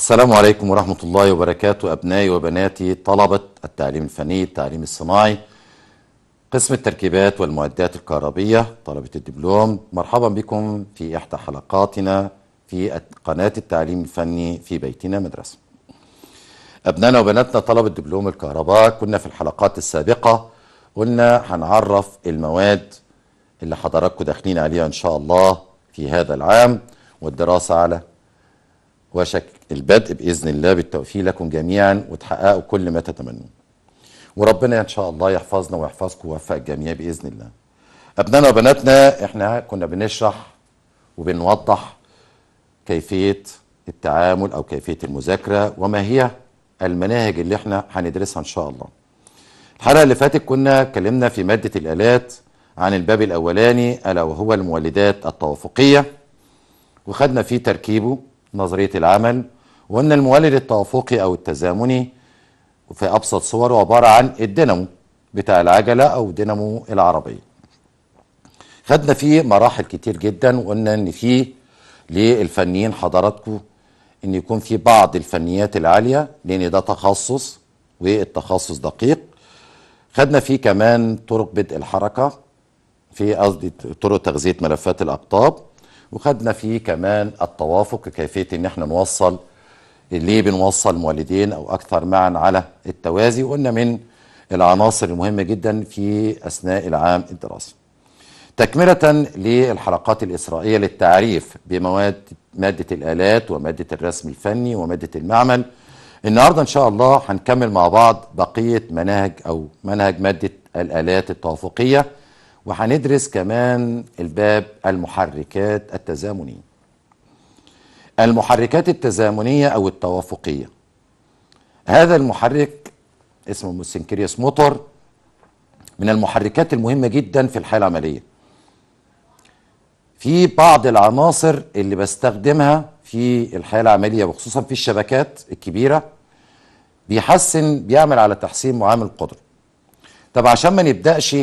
السلام عليكم ورحمة الله وبركاته أبنائي وبناتي طلبة التعليم الفني التعليم الصناعي قسم التركيبات والمعدات الكهربية طلبة الدبلوم مرحبا بكم في إحدى حلقاتنا في قناة التعليم الفني في بيتنا مدرسة أبنائنا وبناتنا طلبة دبلوم الكهرباء كنا في الحلقات السابقة قلنا هنعرف المواد اللي حضراتكم داخلين عليها إن شاء الله في هذا العام والدراسة على وشك البدء باذن الله بالتوفيق لكم جميعا وتحققوا كل ما تتمنون. وربنا ان شاء الله يحفظنا ويحفظكم ويوفق الجميع باذن الله. ابنائنا وبناتنا احنا كنا بنشرح وبنوضح كيفيه التعامل او كيفيه المذاكره وما هي المناهج اللي احنا هندرسها ان شاء الله. الحلقه اللي فاتت كنا اتكلمنا في ماده الالات عن الباب الاولاني الا وهو المولدات التوافقيه وخدنا فيه تركيبه نظرية العمل وأن المولد التوافقي أو التزامني في أبسط صوره عبارة عن الدينامو بتاع العجلة أو دينامو العربية خدنا فيه مراحل كتير جدا وقلنا ان فيه للفنيين حضراتكم ان يكون في بعض الفنيات العاليه لان ده تخصص والتخصص دقيق خدنا فيه كمان طرق بدء الحركه في قصدي طرق تغذيه ملفات الاقطاب وخدنا فيه كمان التوافق كيفيه ان احنا نوصل ليه بنوصل مولدين او اكثر معا على التوازي وقلنا من العناصر المهمه جدا في اثناء العام الدراسي. تكمله للحلقات الاسرائيليه للتعريف بمواد ماده الالات وماده الرسم الفني وماده المعمل. النهارده ان شاء الله هنكمل مع بعض بقيه مناهج او منهج ماده الالات التوافقيه وهندرس كمان الباب المحركات التزامنية المحركات التزامنية أو التوافقية هذا المحرك اسمه موسينكريس موتور من المحركات المهمة جدا في الحالة العملية في بعض العناصر اللي بستخدمها في الحياة العملية وخصوصا في الشبكات الكبيرة بيحسن بيعمل على تحسين معامل القدرة طب عشان ما نبدأش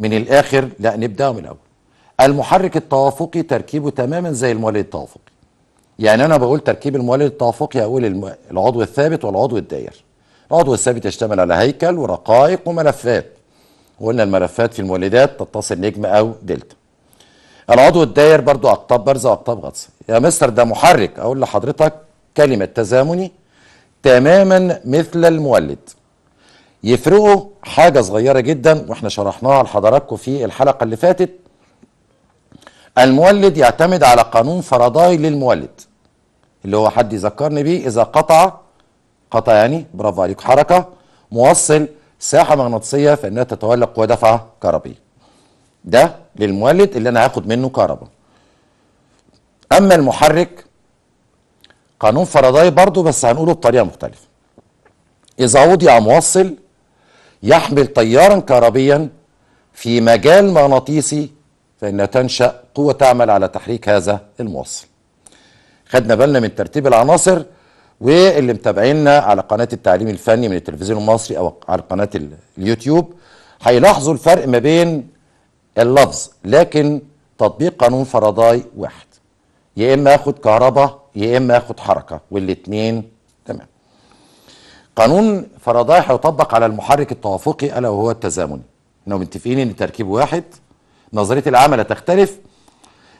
من الاخر لا نبدأ من الاول المحرك التوافقي تركيبه تماما زي المولد التوافقي يعني انا بقول تركيب المولد التوافقي اقول العضو الثابت والعضو الدائر العضو الثابت يشتمل على هيكل ورقائق وملفات وقلنا الملفات في المولدات تتصل نجم او دلتا العضو الداير برضو اقطاب بارزه واقطاب غطسه يا مستر ده محرك اقول لحضرتك كلمه تزامني تماما مثل المولد يفرقوا حاجة صغيرة جدا واحنا شرحناها لحضراتكم في الحلقة اللي فاتت المولد يعتمد على قانون فرضاي للمولد اللي هو حد يذكرني بيه إذا قطع قطع يعني برافو عليك حركة موصل ساحة مغناطيسية فإنها تتولى قوه دفعة كهربية ده للمولد اللي أنا هاخد منه كهرباء أما المحرك قانون فرضاي برضو بس هنقوله بطريقة مختلفة إذا وضع موصل يحمل تيارا كهربيا في مجال مغناطيسي فإن تنشأ قوة تعمل على تحريك هذا الموصل خدنا بالنا من ترتيب العناصر واللي متابعينا على قناة التعليم الفني من التلفزيون المصري أو على قناة اليوتيوب هيلاحظوا الفرق ما بين اللفظ لكن تطبيق قانون فرضاي واحد يا إما آخد كهرباء يا إما آخد حركة والاتنين قانون فرضايح هيطبق على المحرك التوافقي ألا وهو التزامني إنهم متفقين إن التركيب واحد نظرية العمل تختلف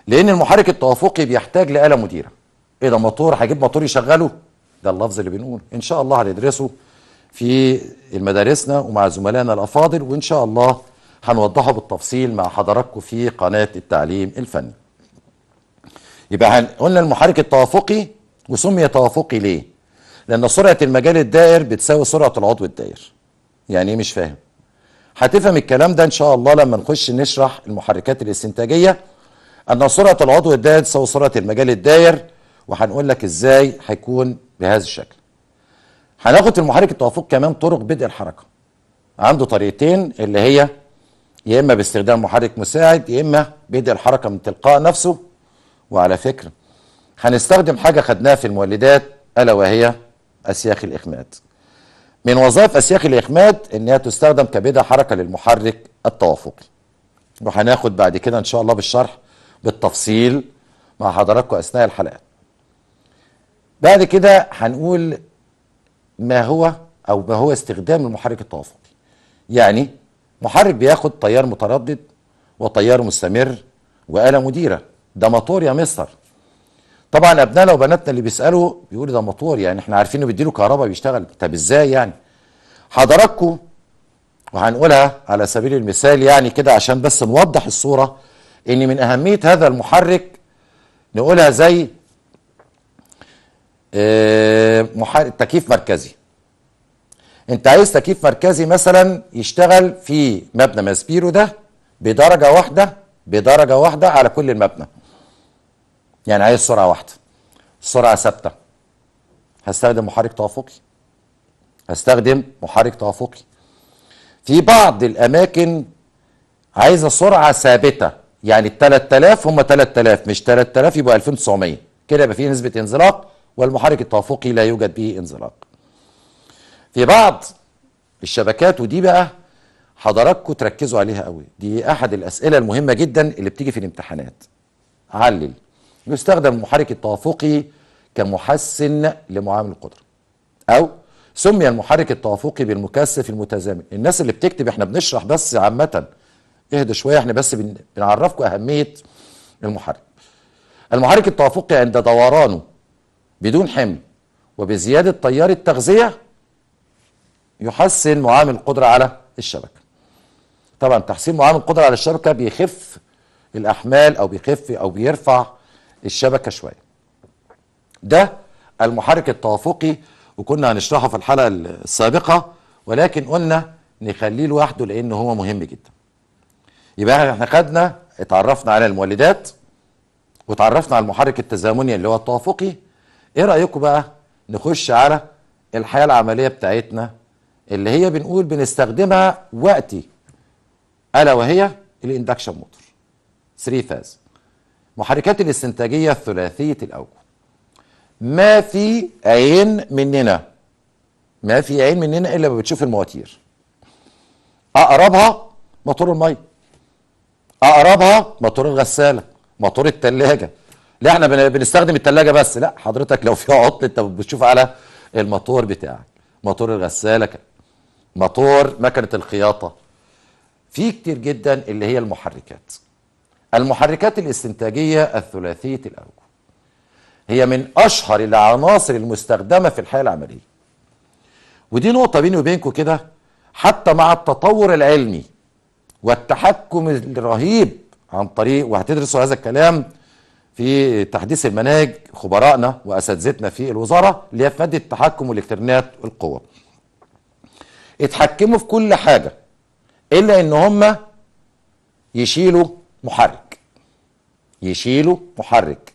لأن المحرك التوافقي بيحتاج لآلة مديرة إيه ده موتور هجيب موتور يشغله ده اللفظ اللي بنقوله إن شاء الله هندرسه في مدارسنا ومع زملائنا الأفاضل وإن شاء الله هنوضحه بالتفصيل مع حضراتكم في قناة التعليم الفني يبقى قلنا المحرك التوافقي وسمي توافقي ليه لان سرعه المجال الدائر بتساوي سرعه العضو الدائر يعني ايه مش فاهم هتفهم الكلام ده ان شاء الله لما نخش نشرح المحركات الاستنتاجيه ان سرعه العضو الدائر تساوي سرعه المجال الدائر وهنقول لك ازاي هيكون بهذا الشكل هناخد المحرك التوافق كمان طرق بدء الحركه عنده طريقتين اللي هي يا اما باستخدام محرك مساعد يا اما بدء الحركه من تلقاء نفسه وعلى فكره هنستخدم حاجه خدناها في المولدات الا وهي أسياخ الإخماد من وظائف أسياخ الإخماد إنها تستخدم كبدا حركة للمحرك التوافقي وهناخد بعد كده إن شاء الله بالشرح بالتفصيل مع حضراتكم أثناء الحلقه بعد كده هنقول ما هو أو ما هو استخدام المحرك التوافقي يعني محرك بياخد تيار متردد وتيار مستمر وآلة مديرة ده موتور يا مستر طبعا ابنائنا وبناتنا اللي بيسالوا بيقولوا ده موتور يعني احنا عارفين انه بيديله كهرباء بيشتغل طب ازاي يعني حضراتكم وهنقولها على سبيل المثال يعني كده عشان بس نوضح الصوره ان من اهميه هذا المحرك نقولها زي آه، محرك تكييف مركزي انت عايز تكييف مركزي مثلا يشتغل في مبنى ماسبيرو ده بدرجه واحده بدرجه واحده على كل المبنى يعني عايز سرعه واحده سرعه ثابته هستخدم محرك توافقي هستخدم محرك توافقي في بعض الاماكن عايزه سرعه ثابته يعني ال 3000 هم 3000 مش 3000 يبقى 2900 كده يبقى في نسبه انزلاق والمحرك التوافقي لا يوجد به انزلاق في بعض الشبكات ودي بقى حضراتكم تركزوا عليها قوي دي احد الاسئله المهمه جدا اللي بتيجي في الامتحانات علل يستخدم المحرك التوافقي كمحسن لمعامل القدرة أو سمي المحرك التوافقي بالمكثف المتزامن الناس اللي بتكتب احنا بنشرح بس عامة اهدى شوية احنا بس بنعرفكم أهمية المحرك المحرك التوافقي عند دورانه بدون حمل وبزيادة تيار التغذية يحسن معامل القدرة على الشبكة طبعا تحسين معامل القدرة على الشبكة بيخف الأحمال أو بيخف أو بيرفع الشبكه شويه ده المحرك التوافقي وكنا هنشرحه في الحلقه السابقه ولكن قلنا نخليه لوحده لان هو مهم جدا يبقى احنا خدنا اتعرفنا على المولدات وتعرفنا على المحرك التزامني اللي هو التوافقي ايه رايكم بقى نخش على الحياه العمليه بتاعتنا اللي هي بنقول بنستخدمها وقتي الا وهي الاندكشن موتور 3 فاز محركات الاستنتاجية ثلاثية الأوجه ما في عين مننا ما في عين مننا إلا ما بتشوف المواتير أقربها موتور المية أقربها موتور الغسالة موتور التلاجة لا احنا بنستخدم التلاجة بس لا حضرتك لو فيها عطل انت بتشوف على الموتور بتاعك موتور الغسالة موتور مكنة الخياطة في كتير جدا اللي هي المحركات المحركات الاستنتاجية الثلاثية الأوجه هي من أشهر العناصر المستخدمة في الحياة العملية ودي نقطة بيني وبينكم كده حتى مع التطور العلمي والتحكم الرهيب عن طريق وهتدرسوا هذا الكلام في تحديث المناهج خبرائنا وأساتذتنا في الوزارة اللي هي في مادة التحكم والإلكترونيات والقوة اتحكموا في كل حاجة إلا إن هم يشيلوا محرك يشيلوا محرك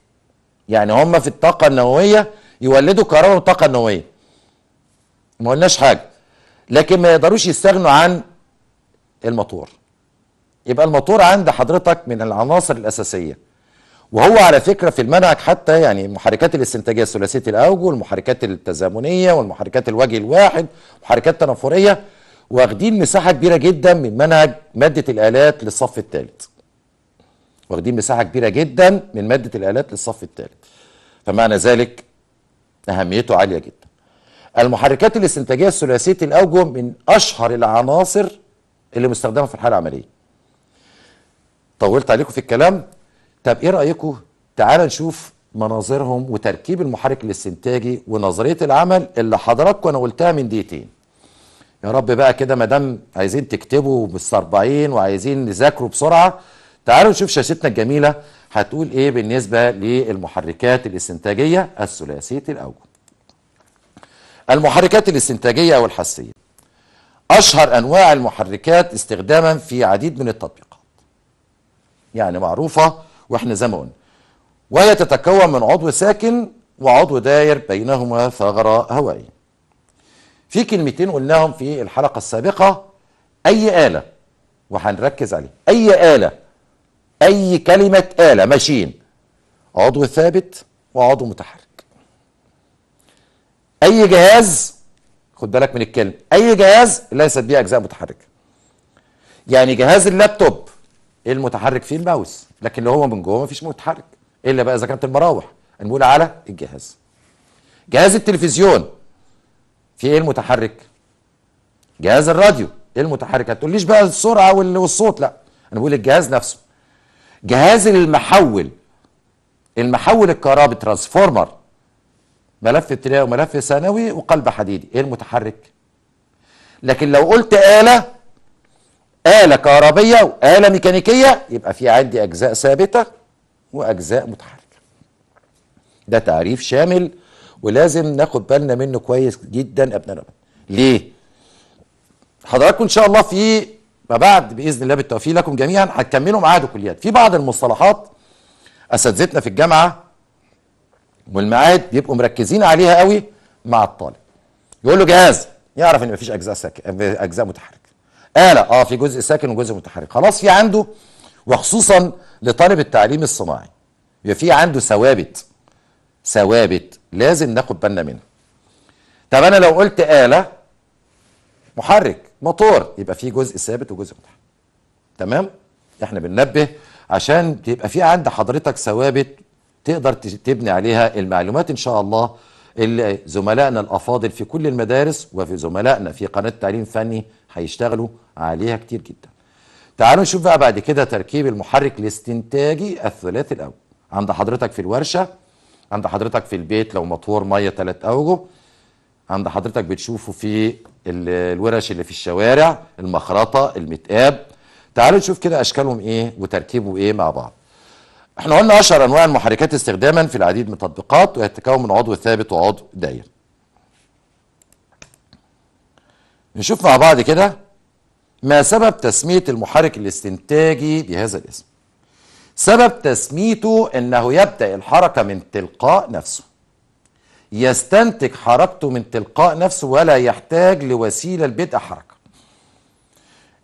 يعني هم في الطاقة النووية يولدوا كهرباء وطاقه نوويه النووية ما قلناش حاجة لكن ما يقدروش يستغنوا عن الموتور يبقى الموتور عند حضرتك من العناصر الأساسية وهو على فكرة في المنهج حتى يعني محركات الاستنتاجية الثلاثية الأوجه والمحركات التزامنية والمحركات الوجه الواحد محركات تنافرية واخدين مساحة كبيرة جدا من منهج مادة الآلات للصف الثالث واخدين مساحه كبيره جدا من ماده الالات للصف الثالث فمعنى ذلك اهميته عاليه جدا المحركات الاستنتاجيه الثلاثيه الاوجه من اشهر العناصر اللي مستخدمه في الحاله العمليه طولت عليكم في الكلام طب ايه رايكم تعالى نشوف مناظرهم وتركيب المحرك الاستنتاجي ونظريه العمل اللي حضراتكم انا قلتها من دقيقتين يا رب بقى كده ما دام عايزين تكتبوا بالصربعين وعايزين نذاكروا بسرعه تعالوا نشوف شاشتنا الجميلة هتقول ايه بالنسبة للمحركات الاستنتاجية الثلاثية الاوجه المحركات الاستنتاجية او الحسية اشهر انواع المحركات استخداما في عديد من التطبيقات يعني معروفة واحنا زي ما قلنا وهي تتكون من عضو ساكن وعضو داير بينهما ثغرة هوائية في كلمتين قلناهم في الحلقة السابقة أي آلة وهنركز عليه أي آلة أي كلمة آلة ماشين عضو ثابت وعضو متحرك أي جهاز خد بالك من الكلمة أي جهاز ليست بيه أجزاء متحركة يعني جهاز اللابتوب المتحرك فيه الماوس لكن لو هو من جوه مفيش متحرك إلا بقى إذا كانت المراوح نقول على الجهاز جهاز التلفزيون في ايه المتحرك جهاز الراديو ايه المتحرك هتقوليش بقى السرعه والصوت لا انا بقول الجهاز نفسه جهاز المحول المحول الكهربي ترانسفورمر ملف ابتدائي وملف ثانوي وقلب حديدي ايه المتحرك لكن لو قلت آلة آلة كهربية وآلة ميكانيكية يبقى في عندي أجزاء ثابتة وأجزاء متحركة ده تعريف شامل ولازم ناخد بالنا منه كويس جدا أبناء ليه حضراتكم إن شاء الله في بعد باذن الله بالتوفيق لكم جميعا هتكملوا معاهد الكليات في بعض المصطلحات اساتذتنا في الجامعه والمعاد بيبقوا مركزين عليها قوي مع الطالب يقول له جهاز يعرف ان مفيش اجزاء ساكن اجزاء متحركه آلة اه في جزء ساكن وجزء متحرك خلاص في عنده وخصوصا لطالب التعليم الصناعي يبقى في عنده ثوابت ثوابت لازم ناخد بالنا منها طب انا لو قلت آلة محرك موتور يبقى في جزء ثابت وجزء متحرك تمام احنا بننبه عشان تبقى في عند حضرتك ثوابت تقدر تبني عليها المعلومات ان شاء الله اللي زملائنا الافاضل في كل المدارس وفي زملائنا في قناه تعليم فني هيشتغلوا عليها كتير جدا تعالوا نشوف بقى بعد كده تركيب المحرك الاستنتاجي الثلاثي الاول عند حضرتك في الورشه عند حضرتك في البيت لو موتور ميه ثلاث اوجه عند حضرتك بتشوفه في الورش اللي في الشوارع المخرطه المتقاب تعالوا نشوف كده اشكالهم ايه وتركيبه ايه مع بعض احنا قلنا اشهر انواع المحركات استخداما في العديد من التطبيقات وهي تتكون من عضو ثابت وعضو داير نشوف مع بعض كده ما سبب تسميه المحرك الاستنتاجي بهذا الاسم سبب تسميته انه يبدا الحركه من تلقاء نفسه يستنتج حركته من تلقاء نفسه ولا يحتاج لوسيله لبدء حركه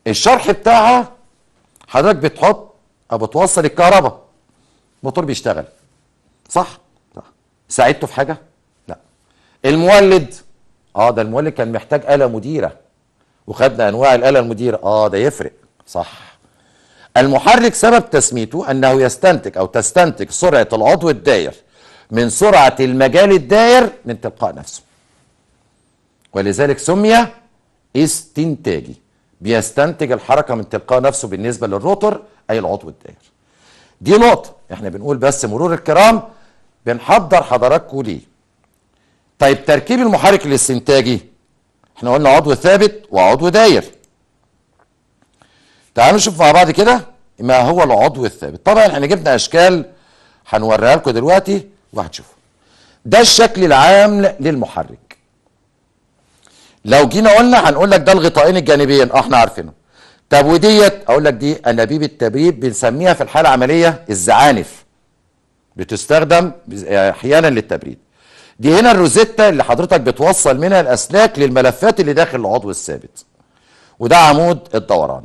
الشرح بتاعها حضرتك بتحط او بتوصل الكهرباء الموتور بيشتغل صح صح ساعدته في حاجه لا المولد اه ده المولد كان محتاج آلة مديرة وخدنا أنواع الآلة المديرة اه ده يفرق صح المحرك سبب تسميته أنه يستنتج أو تستنتج سرعة العضو الداير من سرعة المجال الداير من تلقاء نفسه ولذلك سمي استنتاجي بيستنتج الحركة من تلقاء نفسه بالنسبة للروتر أي العضو الداير دي نقطة احنا بنقول بس مرور الكرام بنحضر حضراتكم ليه طيب تركيب المحرك الاستنتاجي احنا قلنا عضو ثابت وعضو داير تعالوا نشوف مع بعض كده ما هو العضو الثابت طبعا احنا جبنا اشكال هنوريها لكم دلوقتي وهتشوفه ده الشكل العام للمحرك لو جينا قلنا هنقول لك ده الغطائين الجانبيين اه احنا عارفينه طب وديت اقول لك دي انابيب التبريد بنسميها في الحاله العمليه الزعانف بتستخدم آه، احيانا للتبريد دي هنا الروزيتا اللي حضرتك بتوصل منها الاسلاك للملفات اللي داخل العضو الثابت وده عمود الدوران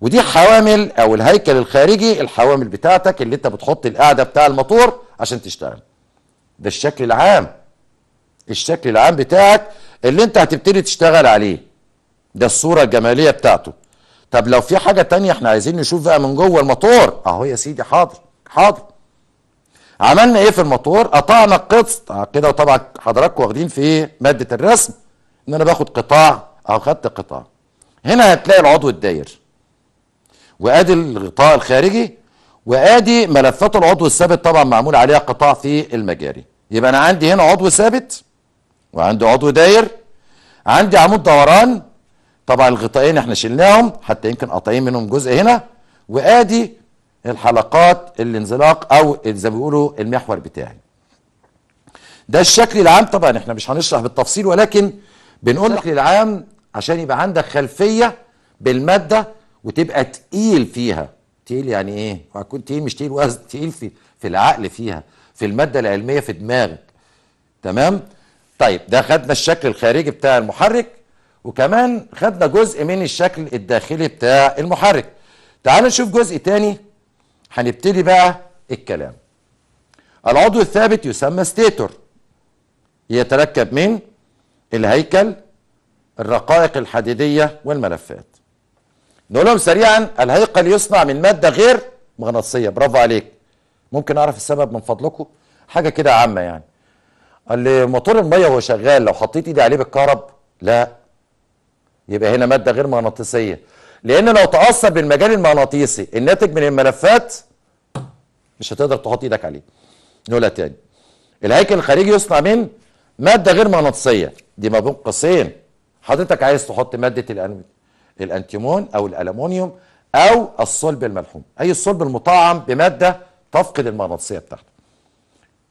ودي حوامل او الهيكل الخارجي الحوامل بتاعتك اللي انت بتحط القاعده بتاع الموتور عشان تشتغل ده الشكل العام الشكل العام بتاعك اللي انت هتبتدي تشتغل عليه ده الصورة الجمالية بتاعته طب لو في حاجة تانية احنا عايزين نشوف بقى من جوه الموتور اهو يا سيدي حاضر حاضر عملنا ايه في الموتور قطعنا القسط آه، كده وطبعا حضراتكم واخدين في ايه مادة الرسم ان انا باخد قطاع اهو خدت قطاع هنا هتلاقي العضو الداير وادي الغطاء الخارجي وادي ملفات العضو الثابت طبعا معمول عليها قطاع في المجاري يبقى انا عندي هنا عضو ثابت وعندي عضو داير عندي عمود دوران طبعا الغطائين احنا شلناهم حتى يمكن قطعين منهم جزء هنا وادي الحلقات الانزلاق او زي ما بيقولوا المحور بتاعي ده الشكل العام طبعا احنا مش هنشرح بالتفصيل ولكن بنقول الشكل العام عشان يبقى عندك خلفيه بالماده وتبقى تقيل فيها تقيل يعني ايه هكون تقيل مش تقيل وزن تقيل في في العقل فيها في المادة العلمية في دماغك تمام طيب ده خدنا الشكل الخارجي بتاع المحرك وكمان خدنا جزء من الشكل الداخلي بتاع المحرك تعالوا نشوف جزء تاني هنبتدي بقى الكلام العضو الثابت يسمى ستيتور يتركب من الهيكل الرقائق الحديدية والملفات نقولهم سريعا الهيكل يصنع من مادة غير مغناطيسية برافو عليك ممكن اعرف السبب من فضلكم حاجه كده عامه يعني قال لي موتور الميه وهو شغال لو حطيت ايدي عليه بالكهرب لا يبقى هنا ماده غير مغناطيسيه لان لو تاثر بالمجال المغناطيسي الناتج من الملفات مش هتقدر تحط ايدك عليه نقولها تاني الهيكل الخارجي يصنع من ماده غير مغناطيسيه دي ما بين قوسين حضرتك عايز تحط ماده الأن... الانتيمون او الالومنيوم او الصلب الملحوم اي الصلب المطعم بماده تفقد المغناطيسيه بتاعته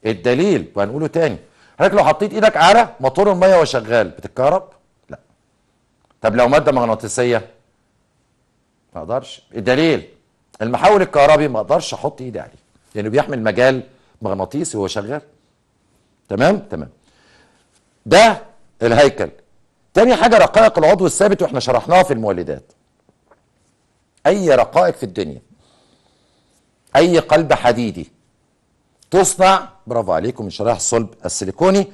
الدليل وهنقوله تاني حضرتك لو حطيت ايدك على موتور الميه وهو شغال بتتكهرب لا طب لو ماده مغناطيسيه ما اقدرش الدليل المحول الكهربي ما اقدرش احط ايدي عليه لانه يعني بيحمل مجال مغناطيسي وهو شغال تمام تمام ده الهيكل تاني حاجه رقائق العضو الثابت واحنا شرحناها في المولدات اي رقائق في الدنيا اي قلب حديدي تصنع برافو عليكم من شرايح الصلب السيليكوني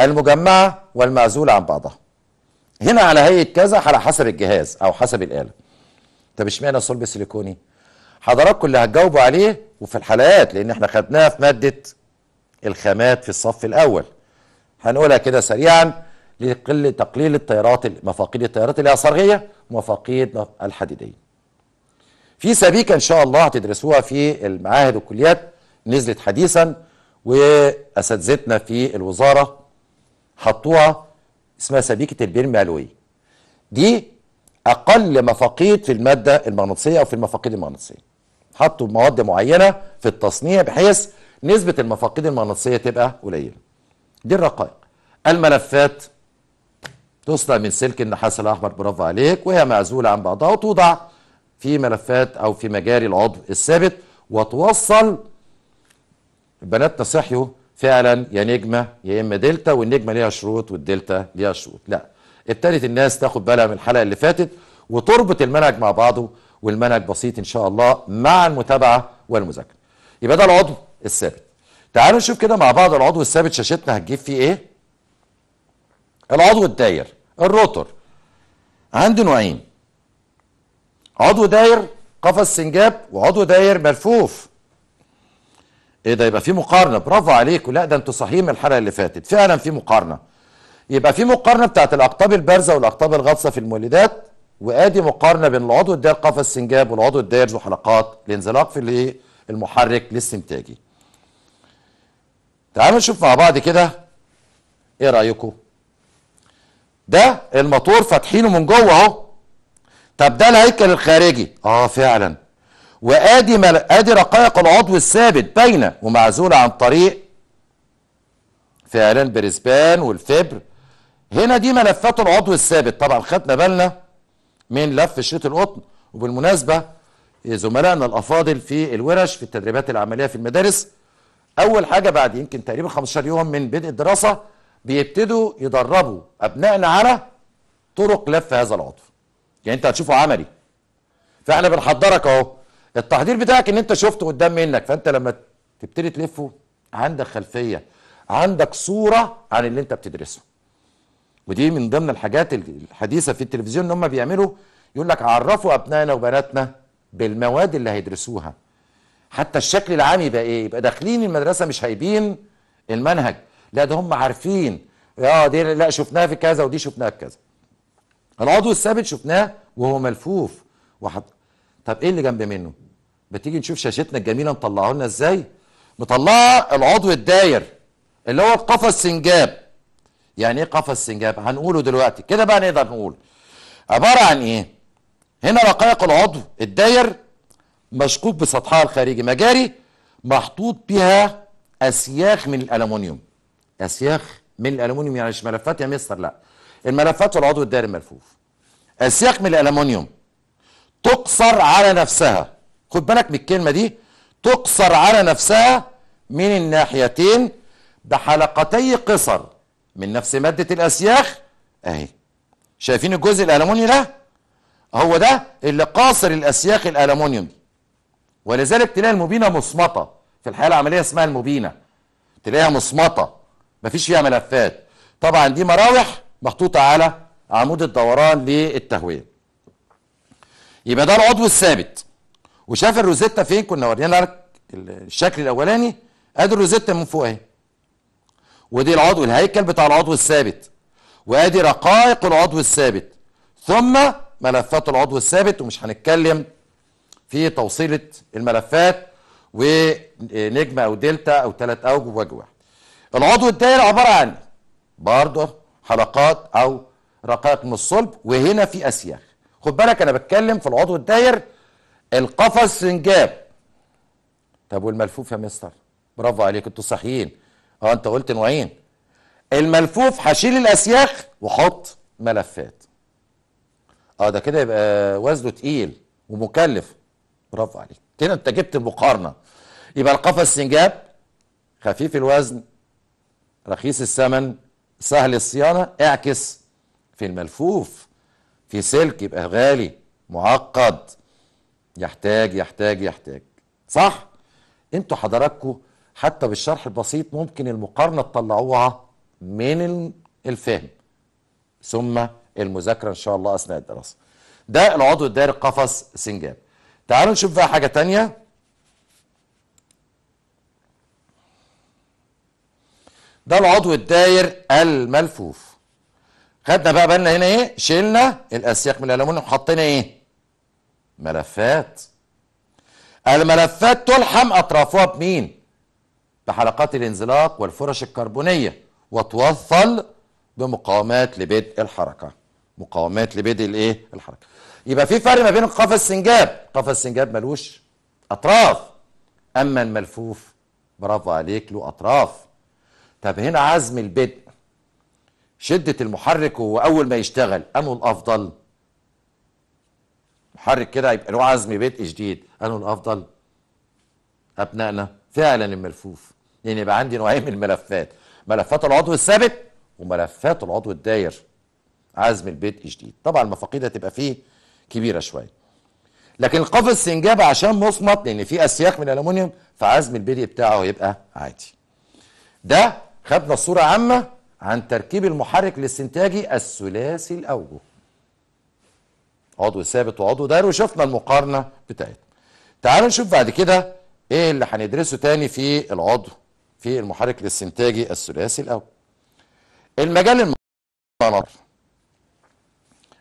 المجمعه والمعزوله عن بعضها هنا على هيئه كذا على حسب الجهاز او حسب الاله طب اشمعنى الصلب السيليكوني حضراتكم اللي هتجاوبوا عليه وفي الحلقات لان احنا خدناها في ماده الخامات في الصف الاول هنقولها كده سريعا لقل تقليل التيارات مفاقيد التيارات الاصاريه ومفاقيد الحديديه في سبيكة إن شاء الله هتدرسوها في المعاهد والكليات نزلت حديثا وأساتذتنا في الوزارة حطوها اسمها سبيكة البير مالوي دي أقل مفاقيد في المادة المغناطيسية أو في المفاقيد المغناطيسية حطوا مواد معينة في التصنيع بحيث نسبة المفاقيد المغناطيسية تبقى قليلة دي الرقائق الملفات تصنع من سلك النحاس الأحمر برافو عليك وهي معزولة عن بعضها وتوضع في ملفات او في مجاري العضو الثابت وتوصل بناتنا صحيوا فعلا يا نجمه يا اما دلتا والنجمه ليها شروط والدلتا ليها شروط لا ابتدت الناس تاخد بالها من الحلقه اللي فاتت وتربط المنهج مع بعضه والمنهج بسيط ان شاء الله مع المتابعه والمذاكره يبقى ده العضو الثابت تعالوا نشوف كده مع بعض العضو الثابت شاشتنا هتجيب فيه ايه العضو الداير الروتور عنده نوعين عضو داير قفص سنجاب وعضو داير ملفوف ايه ده يبقى في مقارنه برافو عليكم لا ده انتوا صحيحين من الحلقه اللي فاتت فعلا في مقارنه يبقى في مقارنه بتاعت الاقطاب البارزه والاقطاب الغطسه في المولدات وادي مقارنه بين العضو الداير قفص سنجاب والعضو الداير ذو حلقات الانزلاق في المحرك الاستنتاجي تعالوا نشوف مع بعض كده ايه رايكم ده الموتور فاتحينه من جوه اهو طب ده الهيكل الخارجي اه فعلا وادي مل... ادي رقائق العضو الثابت باينه ومعزوله عن طريق فعلا برسبان والفبر هنا دي ملفات العضو الثابت طبعا خدنا بالنا من لف شريط القطن وبالمناسبه زملائنا الافاضل في الورش في التدريبات العمليه في المدارس اول حاجه بعد يمكن تقريبا 15 يوم من بدء الدراسه بيبتدوا يدربوا ابنائنا على طرق لف هذا العضو يعني انت هتشوفه عملي فاحنا بنحضرك اهو التحضير بتاعك ان انت شفته قدام منك فانت لما تبتدي تلفه عندك خلفيه عندك صوره عن اللي انت بتدرسه ودي من ضمن الحاجات الحديثه في التلفزيون ان هم بيعملوا يقول لك عرفوا ابنائنا وبناتنا بالمواد اللي هيدرسوها حتى الشكل العام يبقى ايه يبقى داخلين المدرسه مش هايبين المنهج لا ده هم عارفين اه دي لا شفناها في كذا ودي شفناها في كذا العضو الثابت شفناه وهو ملفوف وحط طب ايه اللي جنب منه بتيجي نشوف شاشتنا الجميله مطلعه لنا ازاي مطلعه العضو الداير اللي هو قفص سنجاب يعني ايه قفص سنجاب هنقوله دلوقتي كده بقى نقدر نقول عباره عن ايه هنا رقائق العضو الداير مشقوق بسطحها الخارجي مجاري محطوط بها اسياخ من الالومنيوم اسياخ من الالومنيوم يعني مش ملفات يا مستر لا الملفات والعضو الدائري الملفوف السياق من الالومنيوم تقصر على نفسها خد بالك من الكلمه دي تقصر على نفسها من الناحيتين بحلقتي قصر من نفس ماده الاسياخ اهي شايفين الجزء الالومنيوم ده هو ده اللي قاصر الاسياخ الالومنيوم دي ولذلك تلاقي المبينه مصمطه في الحاله العمليه اسمها المبينه تلاقيها مصمطه مفيش فيها ملفات طبعا دي مراوح محطوطة على عمود الدوران للتهوية يبقى ده العضو الثابت وشاف الروزيتا فين كنا ورينا لك الشكل الاولاني ادي الروزيتا من فوق اهي ودي العضو الهيكل بتاع العضو الثابت وادي رقائق العضو الثابت ثم ملفات العضو الثابت ومش هنتكلم في توصيله الملفات ونجمه او دلتا او ثلاث اوجه ووجه واحد العضو الدائري عباره عن برضه حلقات او رقائق من الصلب وهنا في اسياخ خد بالك انا بتكلم في العضو الداير القفص سنجاب طب والملفوف يا مستر برافو عليك انتوا صحيين اه انت قلت نوعين الملفوف هشيل الاسياخ واحط ملفات اه ده كده يبقى وزنه تقيل ومكلف برافو عليك كده انت جبت المقارنه يبقى القفص سنجاب خفيف الوزن رخيص الثمن سهل الصيانة اعكس في الملفوف في سلك يبقى غالي معقد يحتاج يحتاج يحتاج صح انتوا حضراتكم حتى بالشرح البسيط ممكن المقارنة تطلعوها من الفهم ثم المذاكرة ان شاء الله اثناء الدراسة ده العضو الدائري قفص سنجاب تعالوا نشوف بقى حاجة تانية ده العضو الداير الملفوف خدنا بقى بالنا هنا ايه شلنا الاسياق من الالومنيوم وحطينا ايه ملفات الملفات تلحم اطرافها بمين بحلقات الانزلاق والفرش الكربونيه وتوصل بمقاومات لبدء الحركه مقاومات لبدء الايه الحركه يبقى في فرق ما بين قفص السنجاب قفص السنجاب ملوش اطراف اما الملفوف برافو عليك له اطراف طب هنا عزم البدء شدة المحرك وهو أول ما يشتغل أنه الأفضل محرك كده يبقى له عزم بدء شديد أنه الأفضل أبنائنا فعلا الملفوف لأن يعني يبقى عندي نوعين من الملفات ملفات العضو الثابت وملفات العضو الداير عزم البدء شديد طبعا المفاقيد هتبقى فيه كبيرة شوية لكن القفص سنجاب عشان مصمت لأن فيه أسياخ من الألومنيوم فعزم البدء بتاعه يبقى عادي ده خدنا الصورة عامة عن تركيب المحرك الاستنتاجي الثلاثي الأوجه عضو ثابت وعضو داري وشفنا المقارنة بتاعتنا تعالوا نشوف بعد كده ايه اللي هندرسه تاني في العضو في المحرك الاستنتاجي الثلاثي الأوجه المجال المغناطيسي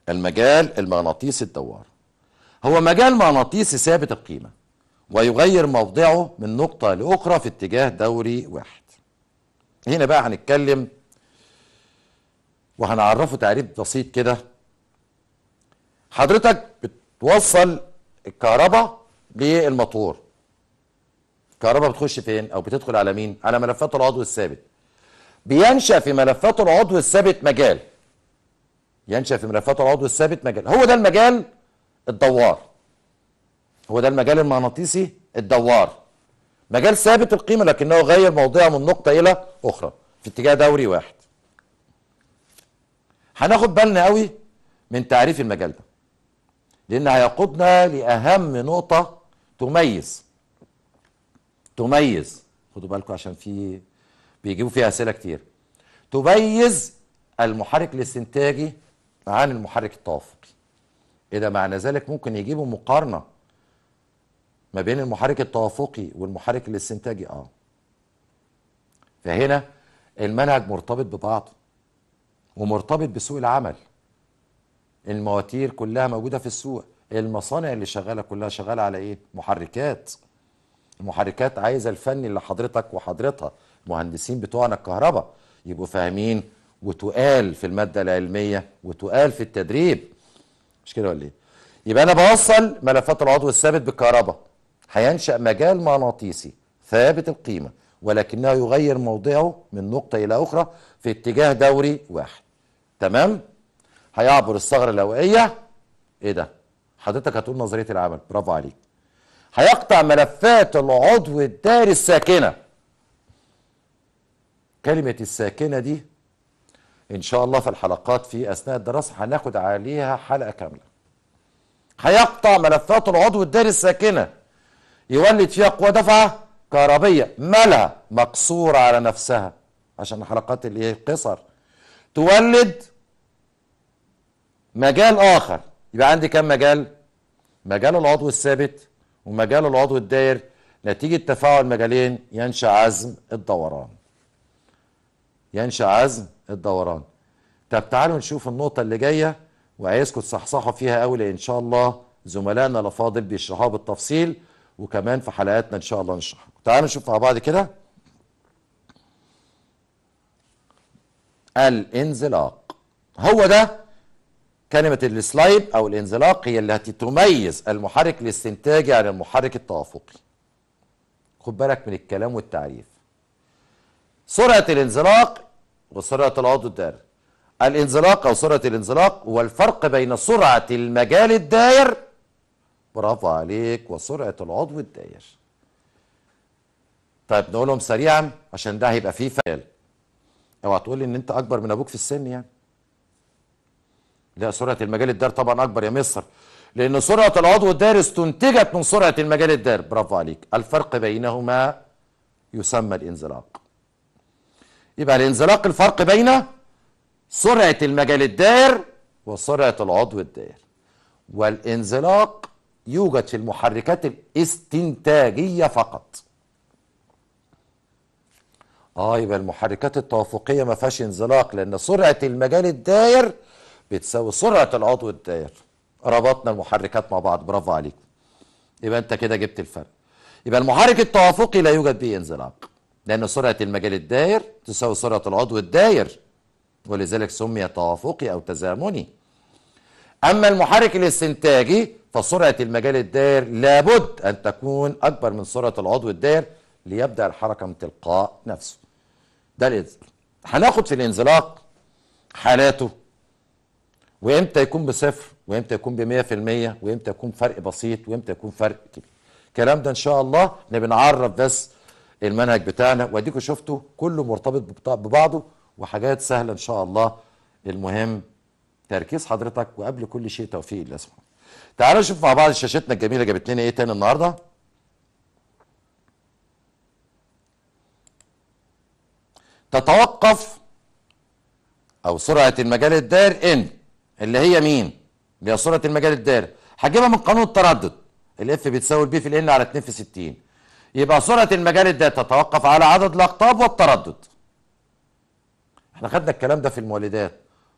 المجال المغناطيسي الدوار هو مجال مغناطيسي ثابت القيمة ويغير موضعه من نقطة لأخرى في اتجاه دوري واحد هنا بقى هنتكلم وهنعرفه تعريف بسيط كده حضرتك بتوصل الكهرباء للمطور الكهرباء بتخش فين او بتدخل على مين على ملفات العضو الثابت بينشا في ملفات العضو الثابت مجال ينشا في ملفات العضو الثابت مجال هو ده المجال الدوار هو ده المجال المغناطيسي الدوار مجال ثابت القيمه لكنه غير موضعه من نقطه الى اخرى في اتجاه دوري واحد هناخد بالنا قوي من تعريف المجال ده لان هيقودنا لاهم نقطه تميز تميز خدوا بالكم عشان في بيجيبوا فيها اسئله كتير تميز المحرك الاستنتاجي عن المحرك التوافقي اذا معنى ذلك ممكن يجيبوا مقارنه ما بين المحرك التوافقي والمحرك الاستنتاجي اه فهنا المنهج مرتبط ببعضه ومرتبط بسوق العمل المواتير كلها موجوده في السوق المصانع اللي شغاله كلها شغاله على ايه محركات المحركات عايزه الفن اللي حضرتك وحضرتها المهندسين بتوعنا الكهرباء يبقوا فاهمين وتقال في الماده العلميه وتقال في التدريب مش كده ولا ايه يبقى انا بوصل ملفات العضو الثابت بالكهرباء هينشا مجال مغناطيسي ثابت القيمه ولكنه يغير موضعه من نقطة إلى أخرى في اتجاه دوري واحد تمام؟ هيعبر الثغرة الهوائية إيه ده؟ حضرتك هتقول نظرية العمل برافو عليك هيقطع ملفات العضو الداري الساكنة كلمة الساكنة دي إن شاء الله في الحلقات في أثناء الدراسة هناخد عليها حلقة كاملة هيقطع ملفات العضو الداري الساكنة يولد فيها قوى دفعة كهربية مالها مقصورة على نفسها عشان حلقات اللي هي القصر تولد مجال آخر يبقى عندي كم مجال؟ مجال العضو الثابت ومجال العضو الداير نتيجة تفاعل مجالين ينشأ عزم الدوران ينشأ عزم الدوران طب تعالوا نشوف النقطة اللي جاية وعايزكم تصحصحوا فيها قوي لأن شاء الله زملائنا الأفاضل بيشرحوها بالتفصيل وكمان في حلقاتنا إن شاء الله نشرحها تعالوا نشوف مع بعض كده الانزلاق هو ده كلمة السلايب أو الانزلاق هي التي تميز المحرك الاستنتاجي عن المحرك التوافقي خد بالك من الكلام والتعريف سرعة الانزلاق وسرعة العضو الدائر الانزلاق أو سرعة الانزلاق هو الفرق بين سرعة المجال الداير برافو عليك وسرعة العضو الداير طيب نقولهم سريعا عشان ده هيبقى فيه فعل اوعى تقول لي ان انت اكبر من ابوك في السن يعني لا سرعه المجال الدار طبعا اكبر يا مصر لان سرعه العضو الدار استنتجت من سرعه المجال الدار برافو عليك الفرق بينهما يسمى الانزلاق يبقى الانزلاق الفرق بين سرعه المجال الدار وسرعه العضو الدار والانزلاق يوجد في المحركات الاستنتاجيه فقط اه يبقى المحركات التوافقيه ما فيهاش انزلاق لان سرعه المجال الداير بتساوي سرعه العضو الداير ربطنا المحركات مع بعض برافو عليك يبقى انت كده جبت الفرق يبقى المحرك التوافقي لا يوجد به انزلاق لان سرعه المجال الداير تساوي سرعه العضو الداير ولذلك سمي توافقي او تزامني اما المحرك الاستنتاجي فسرعه المجال الداير لابد ان تكون اكبر من سرعه العضو الداير ليبدا الحركه من تلقاء نفسه ده الانزلاق هناخد في الانزلاق حالاته وامتى يكون بصفر وامتى يكون ب 100% وامتى يكون فرق بسيط وامتى يكون فرق كبير الكلام ده ان شاء الله نبقى نعرف بس المنهج بتاعنا واديكم شفتوا كله مرتبط ببعضه وحاجات سهله ان شاء الله المهم تركيز حضرتك وقبل كل شيء توفيق الله سبحانه تعالوا نشوف مع بعض شاشتنا الجميله جابت لنا ايه تاني النهارده تتوقف او سرعه المجال الدائر ان اللي هي مين اللي هي سرعه المجال الدائر هجيبها من قانون التردد الاف بتساوي البي في الان على 2 في 60 يبقى سرعه المجال الدائر تتوقف على عدد الاقطاب والتردد احنا خدنا الكلام ده في المولدات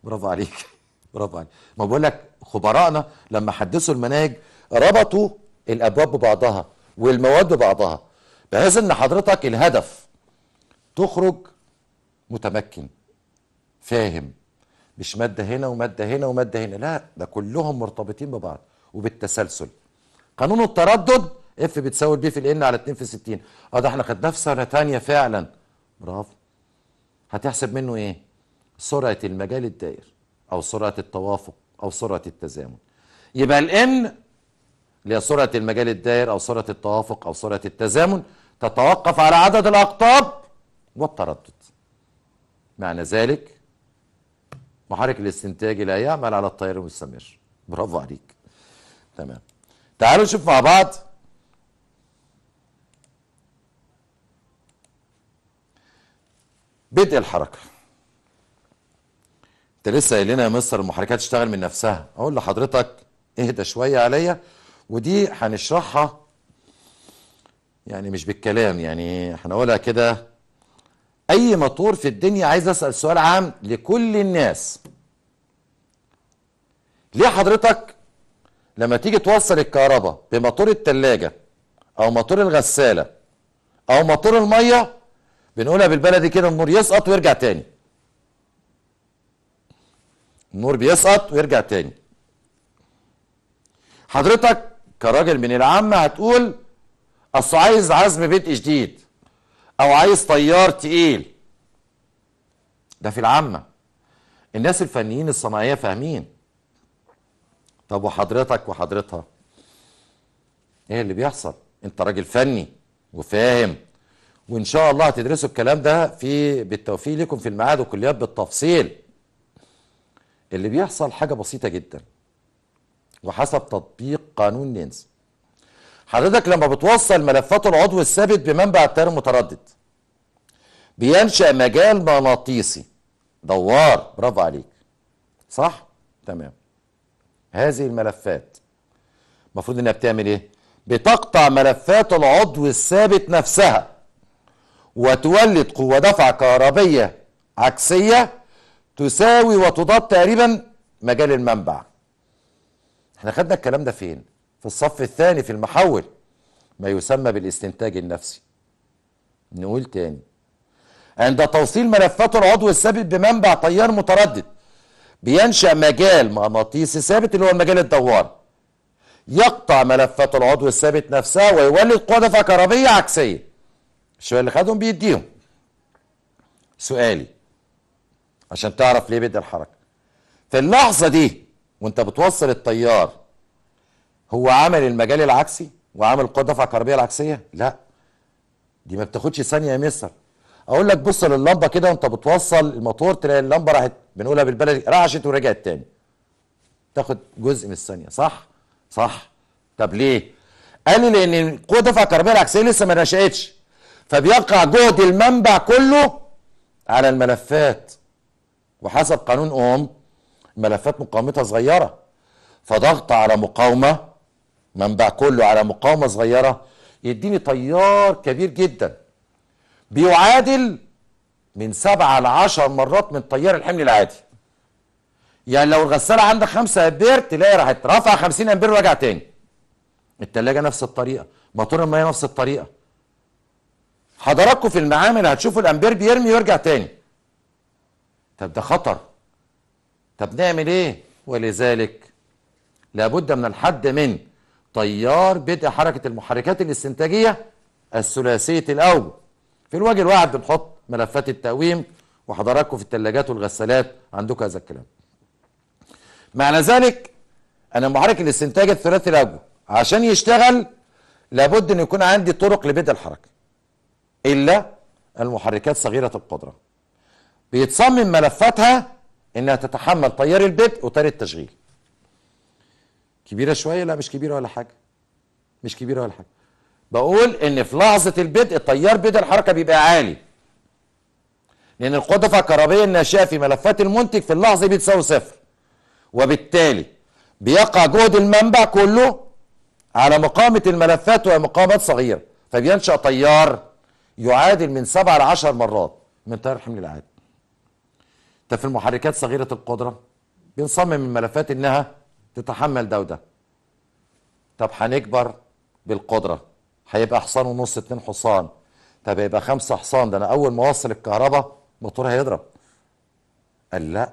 برافو عليك برافو عليك ما بقول لك خبرائنا لما حدثوا المناهج ربطوا الابواب ببعضها والمواد ببعضها بحيث ان حضرتك الهدف تخرج متمكن فاهم مش مادة هنا ومادة هنا ومادة هنا لا ده كلهم مرتبطين ببعض وبالتسلسل قانون التردد اف بتساوي بي في الان على 2 في 60 اه ده احنا خدنا في سنه ثانيه فعلا برافو هتحسب منه ايه سرعه المجال الدائر او سرعه التوافق او سرعه التزامن يبقى الان اللي هي سرعه المجال الدائر او سرعه التوافق او سرعه التزامن تتوقف على عدد الاقطاب والتردد معنى ذلك محرك الاستنتاج لا يعمل على التيار المستمر برافو عليك تمام تعالوا نشوف مع بعض بدء الحركه انت لسه قايل لنا يا مستر المحركات تشتغل من نفسها اقول لحضرتك اهدى شويه عليا ودي هنشرحها يعني مش بالكلام يعني هنقولها كده اي مطور في الدنيا عايز اسال سؤال عام لكل الناس ليه حضرتك لما تيجي توصل الكهرباء بموتور التلاجة او موتور الغسالة او موتور المية بنقولها بالبلدي كده النور يسقط ويرجع تاني النور بيسقط ويرجع تاني حضرتك كراجل من العامة هتقول اصل عايز عزم بيت جديد او عايز طيار تقيل ده في العامة الناس الفنيين الصناعية فاهمين طب وحضرتك وحضرتها ايه اللي بيحصل انت راجل فني وفاهم وان شاء الله هتدرسوا الكلام ده في بالتوفيق لكم في المعاد والكليات بالتفصيل اللي بيحصل حاجة بسيطة جدا وحسب تطبيق قانون نينسي حضرتك لما بتوصل ملفات العضو الثابت بمنبع التيار المتردد بينشأ مجال مغناطيسي دوار برافو عليك صح تمام هذه الملفات المفروض انها بتعمل ايه بتقطع ملفات العضو الثابت نفسها وتولد قوة دفع كهربية عكسية تساوي وتضاد تقريبا مجال المنبع احنا خدنا الكلام ده فين في الصف الثاني في المحول ما يسمى بالاستنتاج النفسي نقول تاني عند توصيل ملفات العضو الثابت بمنبع تيار متردد بينشأ مجال مغناطيسي ثابت اللي هو المجال الدوار يقطع ملفات العضو الثابت نفسها ويولد قوة دفع كهربية عكسية الشباب اللي خدهم بيديهم سؤالي عشان تعرف ليه بدأ الحركة في اللحظة دي وانت بتوصل التيار هو عمل المجال العكسي وعمل قوه دفع كهربيه العكسيه لا دي ما بتاخدش ثانيه يا مستر اقول لك بص لللمبه كده وانت بتوصل الموتور تلاقي اللمبه راحت بنقولها بالبلدي رعشت ورجعت تاني تاخد جزء من الثانيه صح صح طب ليه قال لي لان القوه دفع الكهربائيه العكسيه لسه ما نشاتش فبيقع جهد المنبع كله على الملفات وحسب قانون اوم الملفات مقاومتها صغيره فضغط على مقاومه منبع كله على مقاومة صغيرة يديني تيار كبير جدا بيعادل من سبعة لعشر مرات من تيار الحمل العادي يعني لو الغسالة عندك خمسة أمبير تلاقي راح رفع خمسين أمبير ورجع تاني التلاجة نفس الطريقة موتور المية نفس الطريقة حضراتكم في المعامل هتشوفوا الأمبير بيرمي ويرجع تاني طب ده خطر طب نعمل ايه ولذلك لابد من الحد من تيار بدء حركة المحركات الاستنتاجية الثلاثية الأوجه في الوجه الواحد بنحط ملفات التقويم وحضراتكم في الثلاجات والغسالات عندكم هذا الكلام معنى ذلك أن المحرك الاستنتاجي الثلاثي الأوجه عشان يشتغل لابد أن يكون عندي طرق لبدء الحركة إلا المحركات صغيرة القدرة بيتصمم ملفاتها انها تتحمل تيار البدء وتيار التشغيل كبيره شويه لا مش كبيره ولا حاجه مش كبيره ولا حاجه بقول ان في لحظه البدء التيار بدء الحركه بيبقى عالي لان القدفة الكهربيه الناشئه في ملفات المنتج في اللحظه بتساوي صفر وبالتالي بيقع جهد المنبع كله على مقامة الملفات وهي صغيره فبينشا تيار يعادل من 7 ل 10 مرات من تيار الحمل العادي ده في المحركات صغيره القدره بنصمم الملفات انها تتحمل ده وده طب هنكبر بالقدرة هيبقى حصان ونص اتنين حصان طب هيبقى خمسة حصان ده انا اول ما اوصل الكهرباء الموتور هيضرب قال لا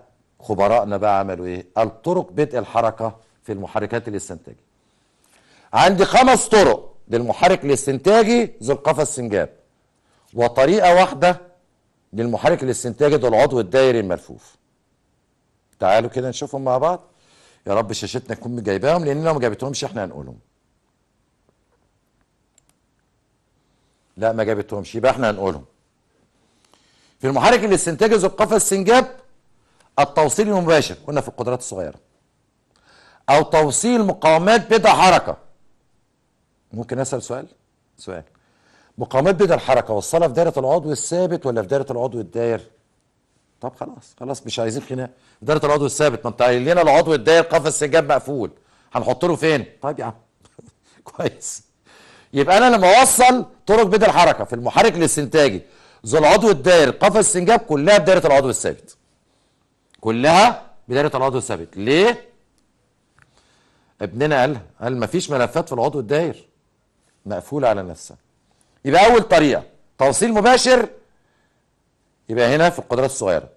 خبرائنا بقى عملوا ايه قال طرق بدء الحركة في المحركات الاستنتاجي عندي خمس طرق للمحرك الاستنتاجي ذو القفا السنجاب وطريقة واحدة للمحرك الاستنتاجي ذو العضو الدائري الملفوف تعالوا كده نشوفهم مع بعض يا رب شاشتنا تكون جايباهم لان لو ما جابتهمش احنا هنقولهم لا ما جابتهمش يبقى احنا هنقولهم في المحرك اللي ذو القفص السنجاب التوصيل المباشر قلنا في القدرات الصغيره او توصيل مقاومات بدا حركه ممكن اسال سؤال سؤال مقاومات بدا الحركه وصلها في دايره العضو الثابت ولا في دايره العضو الداير طب خلاص خلاص مش عايزين خناق اداره العضو الثابت ما انت قايل لنا العضو الداير قفص سجاب مقفول هنحط له فين طيب يا عم كويس يبقى انا لما اوصل طرق بدل الحركه في المحرك الاستنتاجي ذو العضو الداير قفص السنجاب كلها بدايره العضو الثابت كلها بدايره العضو الثابت ليه ابننا قال قال مفيش ملفات في العضو الداير مقفوله على نفسها يبقى اول طريقه توصيل مباشر يبقى هنا في القدرات الصغيره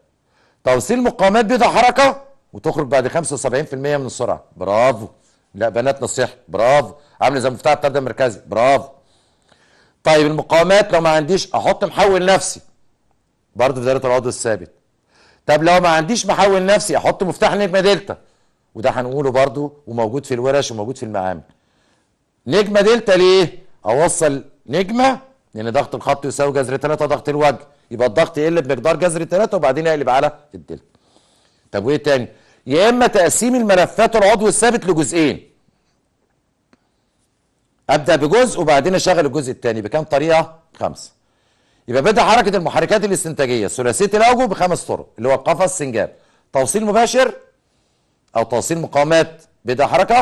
توصيل مقاومات حركه وتخرج بعد 75% من السرعه برافو لا بنات نصيحه برافو عامله زي مفتاح الطرد المركزي برافو طيب المقاومات لو ما عنديش احط محول نفسي برضه في دايره العضو الثابت طب لو ما عنديش محول نفسي احط مفتاح نجمه دلتا وده هنقوله برضه وموجود في الورش وموجود في المعامل نجمه دلتا ليه اوصل نجمه لان يعني ضغط الخط يساوي جذر 3 ضغط الوجه يبقى الضغط يقل بمقدار جذر 3 وبعدين يقلب على الدلتا طب وايه تاني يا اما تقسيم الملفات العضو الثابت لجزئين ابدا بجزء وبعدين اشغل الجزء الثاني بكام طريقه خمسه يبقى بدا حركه المحركات الاستنتاجيه ثلاثيه الاوجه بخمس طرق اللي هو قفص سنجاب توصيل مباشر او توصيل مقاومات بدا حركه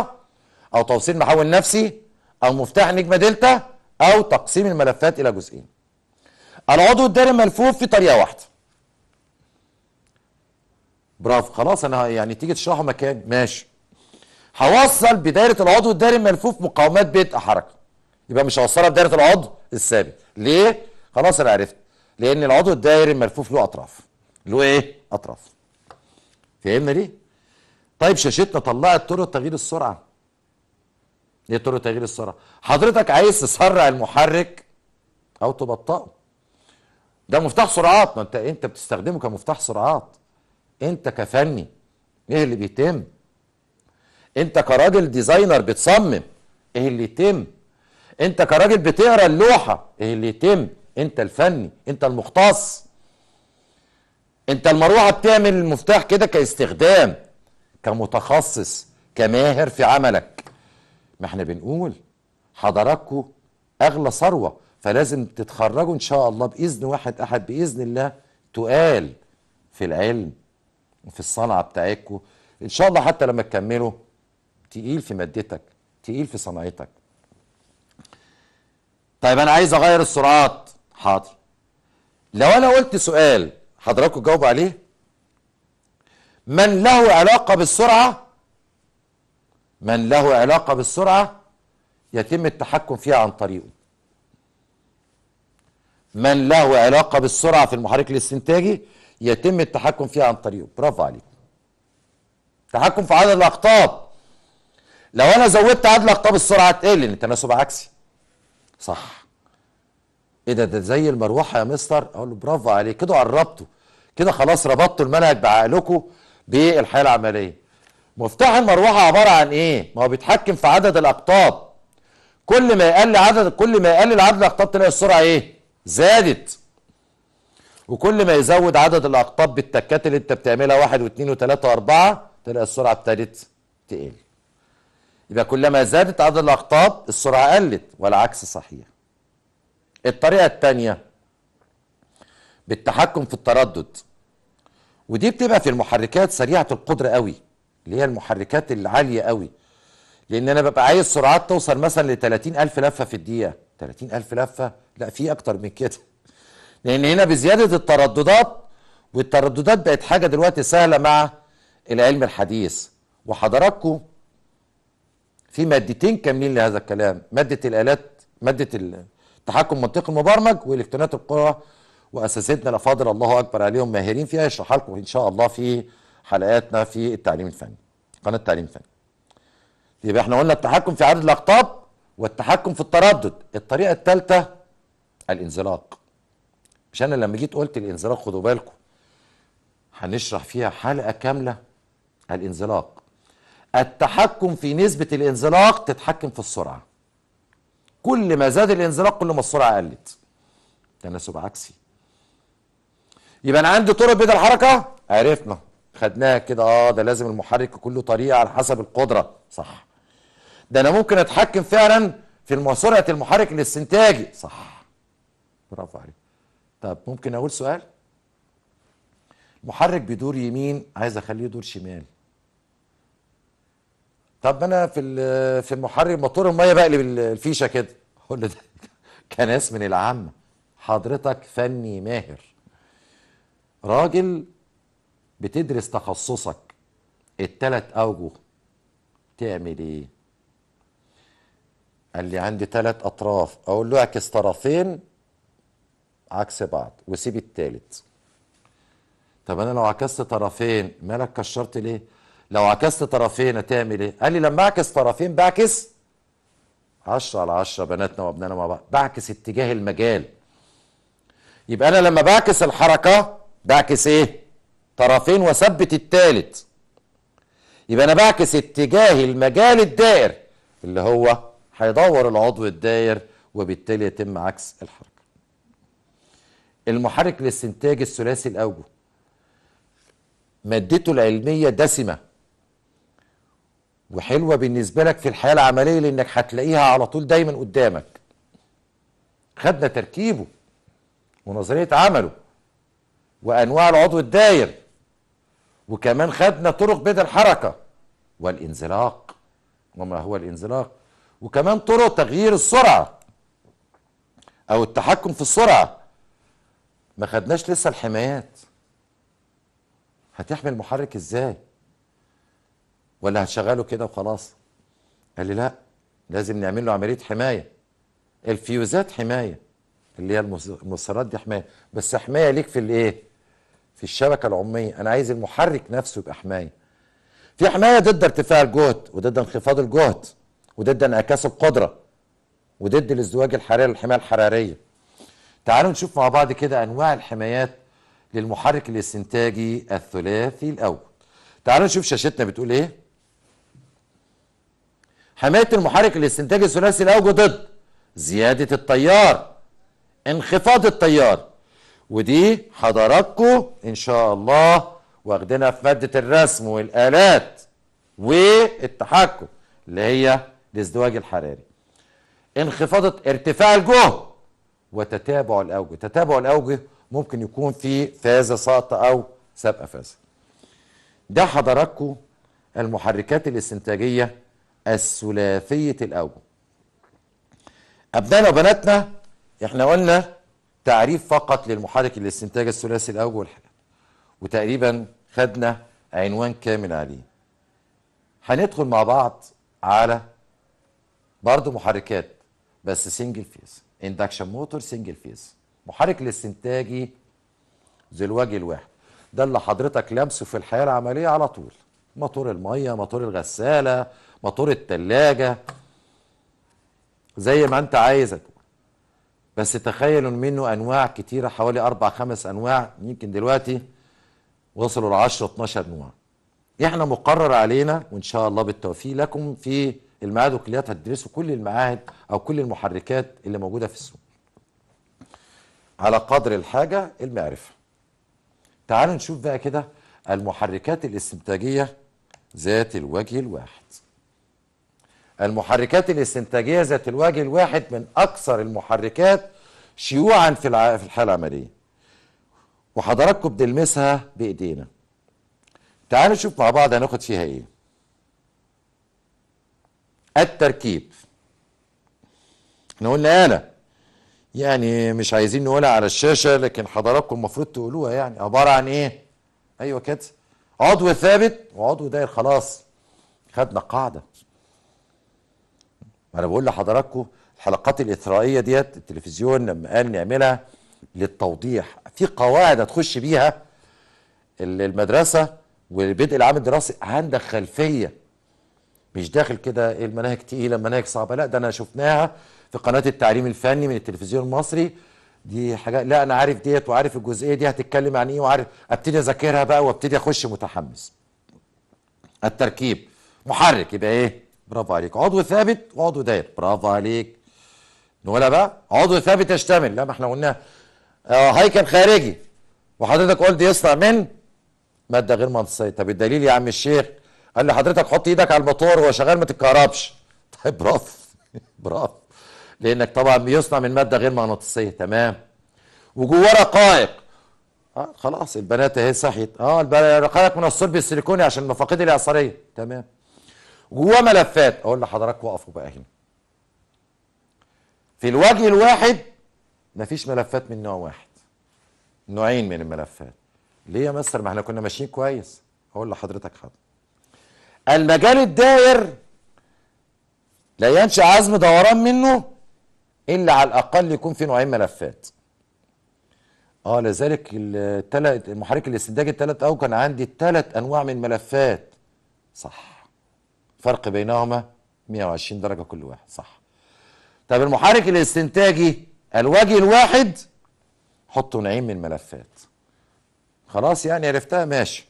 او توصيل محول نفسي او مفتاح نجمه دلتا أو تقسيم الملفات إلى جزئين العضو الداري ملفوف في طريقة واحدة برافو خلاص أنا يعني تيجي تشرحه مكان ماشي هوصل بدايرة العضو الداري ملفوف مقاومات بيت حركة يبقى مش هوصلها بدايرة العضو الثابت ليه؟ خلاص أنا عرفت لأن العضو الدائري الملفوف له أطراف له إيه؟ أطراف فهمنا ليه؟ طيب شاشتنا طلعت طرق تغيير السرعة دي طرق تغيير السرعه حضرتك عايز تسرع المحرك او تبطئه ده مفتاح سرعات ما انت انت بتستخدمه كمفتاح سرعات انت كفني ايه اللي بيتم انت كراجل ديزاينر بتصمم ايه اللي يتم انت كراجل بتقرا اللوحه ايه اللي يتم انت الفني انت المختص انت المروحه بتعمل المفتاح كده كاستخدام كمتخصص كماهر في عملك ما احنا بنقول حضراتكم اغلى ثروه فلازم تتخرجوا ان شاء الله باذن واحد احد باذن الله تقال في العلم وفي الصنعه بتاعتكم ان شاء الله حتى لما تكملوا تقيل في مادتك تقيل في صنعتك طيب انا عايز اغير السرعات حاضر لو انا قلت سؤال حضراتكم تجاوبوا عليه من له علاقه بالسرعه من له علاقة بالسرعة يتم التحكم فيها عن طريقه من له علاقة بالسرعة في المحرك الاستنتاجي يتم التحكم فيها عن طريقه برافو عليك تحكم في عدد الأقطاب لو أنا زودت عدد الأقطاب السرعة تقل لأن التناسب عكسي صح ايه ده ده زي المروحه يا مستر اقول له برافو عليك كده قربته كده خلاص ربطتوا المنهج بعقلكم بالحياه العمليه مفتاح المروحه عباره عن ايه ما هو بيتحكم في عدد الاقطاب كل ما يقل عدد كل ما يقلل عدد الاقطاب تلاقي السرعه ايه زادت وكل ما يزود عدد الاقطاب بالتكات اللي انت بتعملها واحد واثنين وثلاثه واربعه تلاقي السرعه ابتدت تقل يبقى كلما زادت عدد الاقطاب السرعه قلت والعكس صحيح الطريقه الثانيه بالتحكم في التردد ودي بتبقى في المحركات سريعه القدره قوي اللي هي المحركات العاليه قوي لان انا ببقى عايز سرعات توصل مثلا ل 30000 لفه في الدقيقه 30000 لفه لا في اكتر من كده لان هنا بزياده الترددات والترددات بقت حاجه دلوقتي سهله مع العلم الحديث وحضراتكم في مادتين كاملين لهذا الكلام ماده الالات ماده التحكم منطقي المبرمج والكترونات القرى واساتذتنا الافاضل الله اكبر عليهم ماهرين فيها يشرحها لكم ان شاء الله في حلقاتنا في التعليم الفني قناه التعليم الفني يبقى احنا قلنا التحكم في عدد الاقطاب والتحكم في التردد الطريقه الثالثه الانزلاق مش انا لما جيت قلت الانزلاق خدوا بالكم هنشرح فيها حلقه كامله الانزلاق التحكم في نسبه الانزلاق تتحكم في السرعه كل ما زاد الانزلاق كل ما السرعه قلت تناسب عكسي يبقى انا عندي طرق بدل الحركه عرفنا خدناها كده اه ده لازم المحرك كله طريقه على حسب القدره صح ده انا ممكن اتحكم فعلا في سرعه المحرك الاستنتاجي صح برافو عليك طب ممكن اقول سؤال محرك بيدور يمين عايز اخليه يدور شمال طب انا في في المحرك موتور الميه بقلب الفيشه كده كل ده كناس من العامه حضرتك فني ماهر راجل بتدرس تخصصك التلات اوجه تعمل ايه قال لي عندي تلات اطراف اقول له اعكس طرفين عكس بعض وسيب التالت طب انا لو عكست طرفين مالك كشرت ليه لو عكست طرفين هتعمل ايه قال لي لما اعكس طرفين بعكس 10 على 10 بناتنا وابنائنا مع بعض بعكس اتجاه المجال يبقى انا لما بعكس الحركه بعكس ايه طرفين وثبت الثالث يبقى انا بعكس اتجاه المجال الدائر اللي هو هيدور العضو الدائر وبالتالي يتم عكس الحركه المحرك لاستنتاج الثلاثي الاوجه مادته العلميه دسمه وحلوه بالنسبه لك في الحياه العمليه لانك هتلاقيها على طول دايما قدامك خدنا تركيبه ونظريه عمله وانواع العضو الداير وكمان خدنا طرق بيد الحركة والانزلاق وما هو الانزلاق وكمان طرق تغيير السرعة أو التحكم في السرعة ما خدناش لسه الحمايات هتحمي المحرك ازاي ولا هتشغله كده وخلاص قال لي لا لازم نعمل له عمليه حمايه الفيوزات حمايه اللي هي المصرات دي حمايه بس حمايه ليك في الايه في الشبكه العموميه انا عايز المحرك نفسه يبقى حمايه في حمايه ضد ارتفاع الجهد وضد انخفاض الجهد وضد انعكاس القدره وضد الازدواج الحراري الحمايه الحراريه تعالوا نشوف مع بعض كده انواع الحمايات للمحرك الاستنتاجي الثلاثي الاول تعالوا نشوف شاشتنا بتقول ايه حمايه المحرك الاستنتاجي الثلاثي الأوجه ضد زياده التيار انخفاض التيار ودي حضراتكم ان شاء الله واخدينها في ماده الرسم والالات والتحكم اللي هي الازدواج الحراري انخفاض ارتفاع الجهد وتتابع الاوجه تتابع الاوجه ممكن يكون في فازه ساقطه او سابقه فازه ده حضراتكم المحركات الاستنتاجيه الثلاثيه الاوجه ابنائنا وبناتنا احنا قلنا تعريف فقط للمحرك الاستنتاج الثلاثي الاول وتقريبا خدنا عنوان كامل عليه هندخل مع بعض على برضه محركات بس سنجل فيز اندكشن موتور سنجل فيز محرك الاستنتاجي ذو الوجه الواحد ده اللي حضرتك لمسه في الحياه العمليه على طول موتور الميه موتور الغساله موتور التلاجه زي ما انت عايزك بس تخيلوا منه انواع كتيره حوالي اربع خمس انواع يمكن دلوقتي وصلوا ل 10 12 نوع احنا مقرر علينا وان شاء الله بالتوفيق لكم في المعاهد والكليات هتدرسوا كل المعاهد او كل المحركات اللي موجوده في السوق على قدر الحاجه المعرفه تعالوا نشوف بقى كده المحركات الاستنتاجيه ذات الوجه الواحد المحركات الاستنتاجية ذات الوجه الواحد من أكثر المحركات شيوعا في الحالة العملية وحضراتكم بنلمسها بإيدينا تعالوا نشوف مع بعض هناخد فيها إيه التركيب احنا قلنا انا يعني مش عايزين نقولها على الشاشة لكن حضراتكم المفروض تقولوها يعني عبارة عن إيه أيوة كده عضو ثابت وعضو داير خلاص خدنا قاعدة ما انا بقول لحضراتكم الحلقات الاثرائيه ديت التلفزيون لما قال نعملها للتوضيح في قواعد هتخش بيها المدرسه والبدء العام الدراسي عندك خلفيه مش داخل كده إيه المناهج تقيله المناهج صعبه لا ده انا شفناها في قناه التعليم الفني من التلفزيون المصري دي حاجه لا انا عارف ديت وعارف الجزئيه دي هتتكلم عن ايه وعارف ابتدي اذاكرها بقى وابتدي اخش متحمس التركيب محرك يبقى ايه برافو عليك عضو ثابت وعضو داير برافو عليك نقولها بقى عضو ثابت يشتمل لا ما احنا قلنا آه هيكل خارجي وحضرتك قلت يصنع من ماده غير منصيه طب الدليل يا عم الشيخ قال لحضرتك حط ايدك على الموتور وهو شغال ما تتكهربش طيب برافو برافو لانك طبعا بيصنع من ماده غير مغناطيسيه تمام وجواه رقائق آه خلاص البنات اهي صحيت اه الرقائق من الصلب السيليكوني عشان المفاقيد الاعصاريه تمام جواه ملفات اقول لحضرتك وقفوا بقى هنا في الوجه الواحد مفيش ملفات من نوع واحد نوعين من الملفات ليه يا مستر ما احنا كنا ماشيين كويس اقول لحضرتك حاضر المجال الداير لا ينشا عزم دوران منه الا على الاقل يكون في نوعين ملفات اه لذلك التلات المحرك الاستنتاج الثلاث او كان عندي ثلاث انواع من ملفات صح فرق بينهما 120 درجة كل واحد صح طب المحرك الاستنتاجي الوجه الواحد حطه نعيم من الملفات خلاص يعني عرفتها ماشي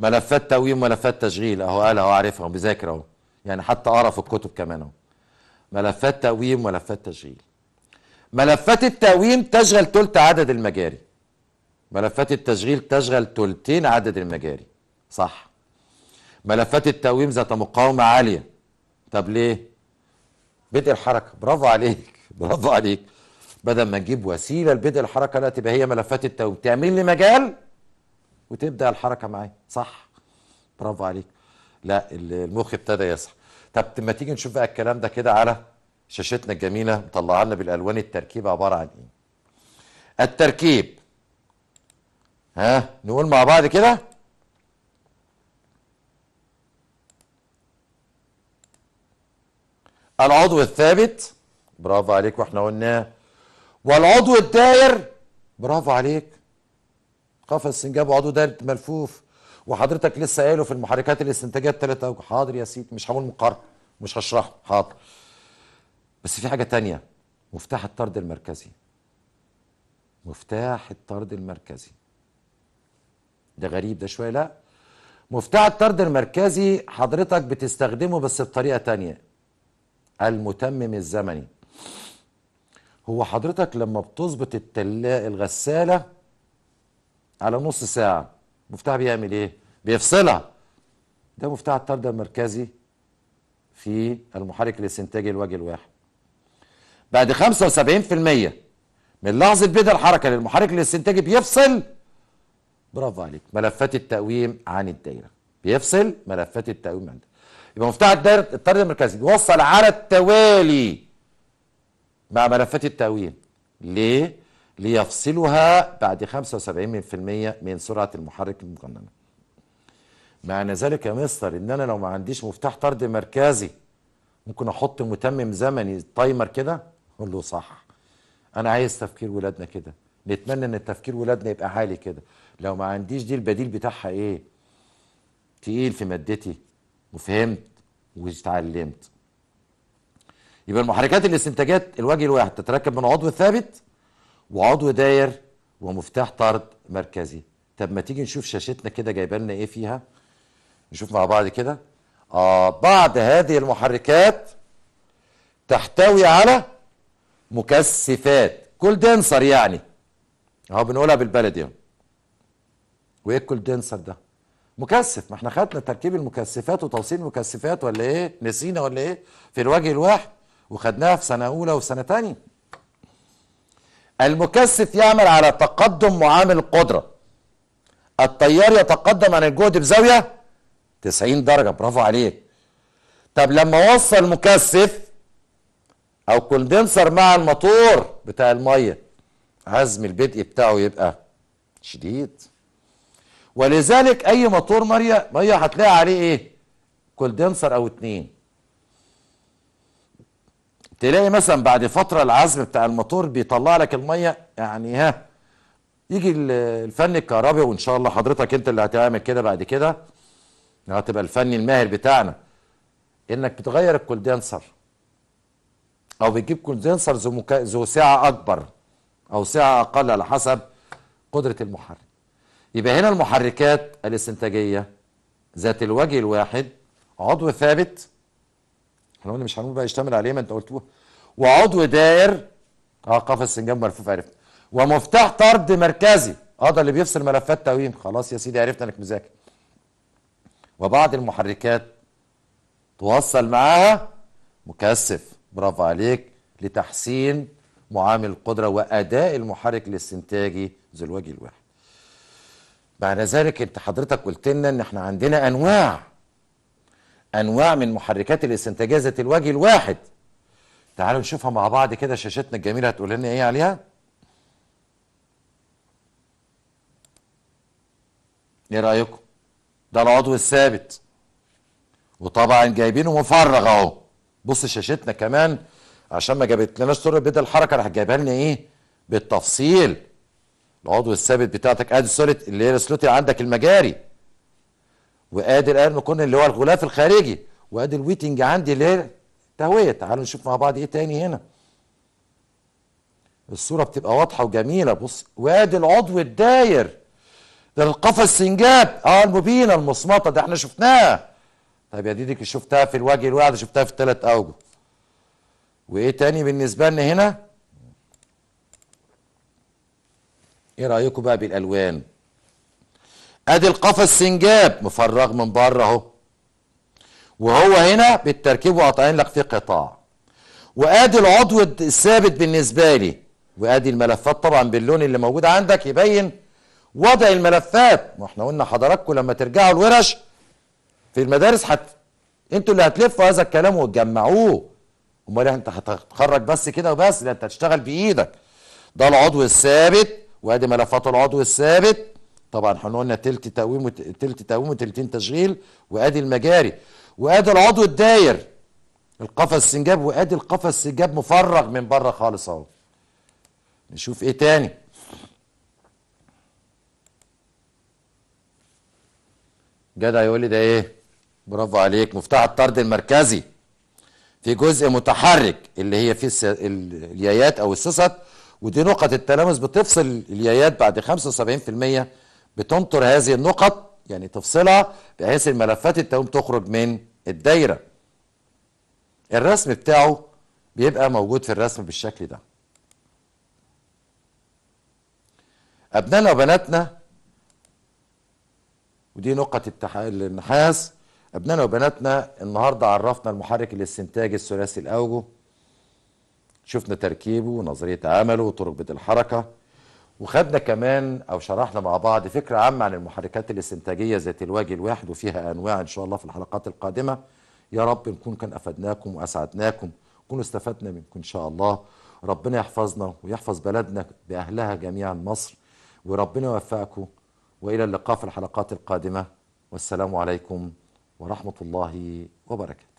ملفات تقويم ملفات تشغيل اهو قال اهو عارفها وبذاكر اهو يعني حتى اقرا في الكتب كمان اهو ملفات تقويم ملفات تشغيل ملفات التقويم تشغل تلت عدد المجاري ملفات التشغيل تشغل تلتين عدد المجاري صح ملفات التقويم ذات مقاومة عالية طب ليه؟ بدء الحركة برافو عليك برافو عليك بدل ما نجيب وسيلة لبدء الحركة لا تبقى هي ملفات التقويم تعمل لي مجال وتبدأ الحركة معايا صح برافو عليك لا المخ ابتدى يصحى طب ما تيجي نشوف بقى الكلام ده كده على شاشتنا الجميلة مطلعه لنا بالألوان التركيب عبارة عن إيه التركيب ها نقول مع بعض كده العضو الثابت برافو عليك واحنا قلناه والعضو الداير برافو عليك قفص سنجاب عضو داير ملفوف وحضرتك لسه قايله في المحركات الاستنتاجيه الثلاثه اوجه حاضر يا سيدي مش هقول مقارنه مش هشرحه حاضر بس في حاجه تانية مفتاح الطرد المركزي مفتاح الطرد المركزي ده غريب ده شويه لا مفتاح الطرد المركزي حضرتك بتستخدمه بس بطريقه تانية المتمم الزمني هو حضرتك لما بتظبط التلا الغسالة على نص ساعة مفتاح بيعمل ايه بيفصلها ده مفتاح الطرد المركزي في المحرك الاستنتاجي الوجه الواحد بعد 75% من لحظة بدء الحركة للمحرك الاستنتاجي بيفصل برافو عليك ملفات التقويم عن الدايرة بيفصل ملفات التقويم عن الدايرة يبقى مفتاح الطرد المركزي يوصل على التوالي مع ملفات التأويل ليه؟ ليفصلها بعد 75% من سرعة المحرك المقننة معنى ذلك يا مستر ان انا لو ما عنديش مفتاح طرد مركزي ممكن احط متمم زمني تايمر كده اقول له صح انا عايز تفكير ولادنا كده نتمنى ان تفكير ولادنا يبقى عالي كده لو ما عنديش دي البديل بتاعها ايه تقيل في مادتي وفهمت واتعلمت يبقى المحركات الاستنتاجات الوجه الواحد تتركب من عضو ثابت وعضو داير ومفتاح طرد مركزي طب ما تيجي نشوف شاشتنا كده جايبه لنا ايه فيها نشوف مع بعض كده آه بعض هذه المحركات تحتوي على مكثفات كل دنسر يعني اهو بنقولها بالبلدي اهو وايه الكول دنسر ده مكثف ما احنا خدنا تركيب المكثفات وتوصيل المكثفات ولا ايه نسينا ولا ايه في الوجه الواحد وخدناها في سنه اولى وسنه ثانيه المكثف يعمل على تقدم معامل القدره التيار يتقدم عن الجهد بزاويه 90 درجه برافو عليك طب لما وصل مكثف او كوندنسر مع الموتور بتاع الميه عزم البدء بتاعه يبقى شديد ولذلك اي موتور ميه ميه هتلاقي عليه ايه كولدنسر او اتنين تلاقي مثلا بعد فتره العزم بتاع الموتور بيطلع لك الميه يعني ها يجي الفني الكهربي وان شاء الله حضرتك انت اللي هتعمل كده بعد كده هتبقى الفني الماهر بتاعنا انك بتغير الكولدنسر او بتجيب كولدنسر ذو سعه اكبر او سعه اقل على حسب قدره المحرك يبقى هنا المحركات الاستنتاجية ذات الوجه الواحد عضو ثابت احنا قلنا مش هنقول بقى يشتمل عليه ما انت قلت وعضو دائر اه قفص سنجاب ملفوف عرفت ومفتاح طرد مركزي اه ده اللي بيفصل ملفات تقويم خلاص يا سيدي عرفت انك مذاكر وبعض المحركات توصل معاها مكثف برافو عليك لتحسين معامل القدره واداء المحرك الاستنتاجي ذو الوجه الواحد بعد ذلك انت حضرتك قلت لنا ان احنا عندنا انواع انواع من محركات الاستنتاجيه ذات الوجه الواحد تعالوا نشوفها مع بعض كده شاشتنا الجميله هتقول لنا ايه عليها ايه رايكم ده العضو الثابت وطبعا جايبينه مفرغ اهو بص شاشتنا كمان عشان ما جابتلناش صوره بيد الحركه راح جايبها لنا ايه بالتفصيل العضو الثابت بتاعتك ادي سوليت اللي هي السلوتي عندك المجاري وادي الايرن كون اللي هو الغلاف الخارجي وادي الويتنج عندي اللي هي تهويه تعالوا نشوف مع بعض ايه تاني هنا الصوره بتبقى واضحه وجميله بص وادي العضو الداير ده القفص السنجاب اه المبينه المصمطه ده احنا شفناها طيب يا ديدك شفتها في الوجه الواحد شفتها في الثلاث اوجه وايه تاني بالنسبه لنا هنا ايه رايكم بقى بالالوان ادي القفا السنجاب مفرغ من بره اهو وهو هنا بالتركيب وقطعين لك في قطاع وادي العضو الثابت بالنسبه لي وادي الملفات طبعا باللون اللي موجود عندك يبين وضع الملفات ما احنا قلنا حضراتكم لما ترجعوا الورش في المدارس حت انتوا اللي هتلفوا هذا الكلام وتجمعوه امال انت هتتخرج بس كده وبس لا انت هتشتغل بايدك ده العضو الثابت وادي ملفات العضو الثابت طبعا احنا قلنا تلت تقويم تلت تقويم وتلتين تشغيل وادي المجاري وادي العضو الداير القفص السنجاب وادي القفص السنجاب مفرغ من بره خالص اهو نشوف ايه تاني جدع يقول لي ده ايه برافو عليك مفتاح الطرد المركزي في جزء متحرك اللي هي فيه السي... اليايات او السست ودي نقط التلامس بتفصل اليايات بعد 75% بتنطر هذه النقط يعني تفصلها بحيث الملفات التوام تخرج من الدايره الرسم بتاعه بيبقى موجود في الرسم بالشكل ده أبنائنا وبناتنا ودي نقط النحاس أبنائنا وبناتنا النهاردة عرفنا المحرك الاستنتاجي الثلاثي الأوجه شفنا تركيبه ونظرية عمله وطرق بدء الحركة وخدنا كمان أو شرحنا مع بعض فكرة عامة عن المحركات الاستنتاجية ذات الوجه الواحد وفيها أنواع إن شاء الله في الحلقات القادمة يا رب نكون كان أفدناكم وأسعدناكم نكون استفدنا منكم إن شاء الله ربنا يحفظنا ويحفظ بلدنا بأهلها جميعا مصر وربنا يوفقكم وإلى اللقاء في الحلقات القادمة والسلام عليكم ورحمة الله وبركاته